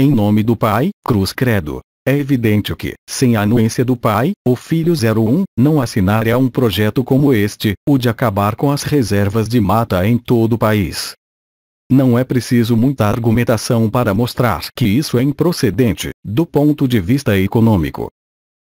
Em nome do Pai, Cruz Credo. É evidente que, sem a anuência do pai, o filho 01 não assinaria um projeto como este, o de acabar com as reservas de mata em todo o país. Não é preciso muita argumentação para mostrar que isso é improcedente, do ponto de vista econômico.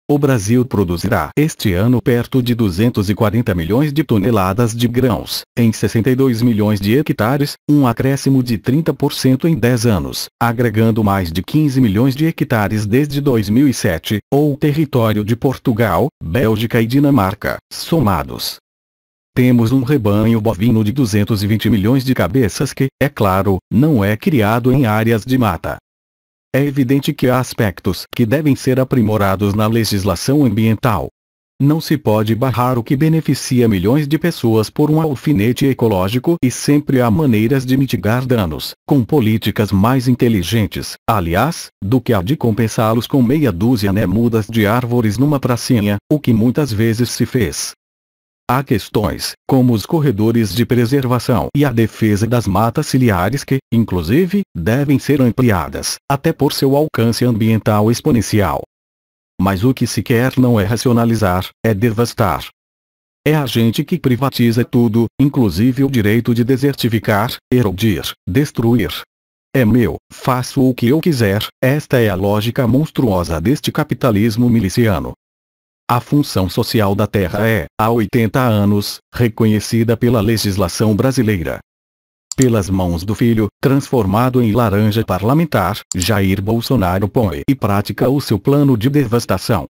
O Brasil produzirá este ano perto de 240 milhões de toneladas de grãos, em 62 milhões de hectares, um acréscimo de 30% em 10 anos, agregando mais de 15 milhões de hectares desde 2007, ou território de Portugal, Bélgica e Dinamarca, somados. Temos um rebanho bovino de 220 milhões de cabeças que, é claro, não é criado em áreas de mata. É evidente que há aspectos que devem ser aprimorados na legislação ambiental. Não se pode barrar o que beneficia milhões de pessoas por um alfinete ecológico e sempre há maneiras de mitigar danos, com políticas mais inteligentes, aliás, do que a de compensá-los com meia dúzia nemudas né, de árvores numa pracinha, o que muitas vezes se fez. Há questões, como os corredores de preservação e a defesa das matas ciliares que, inclusive, devem ser ampliadas, até por seu alcance ambiental exponencial. Mas o que se quer não é racionalizar, é devastar. É a gente que privatiza tudo, inclusive o direito de desertificar, erodir, destruir. É meu, faço o que eu quiser, esta é a lógica monstruosa deste capitalismo miliciano, a função social da terra é, há 80 anos, reconhecida pela legislação brasileira. Pelas mãos do filho, transformado em laranja parlamentar, Jair Bolsonaro põe e pratica o seu plano de devastação.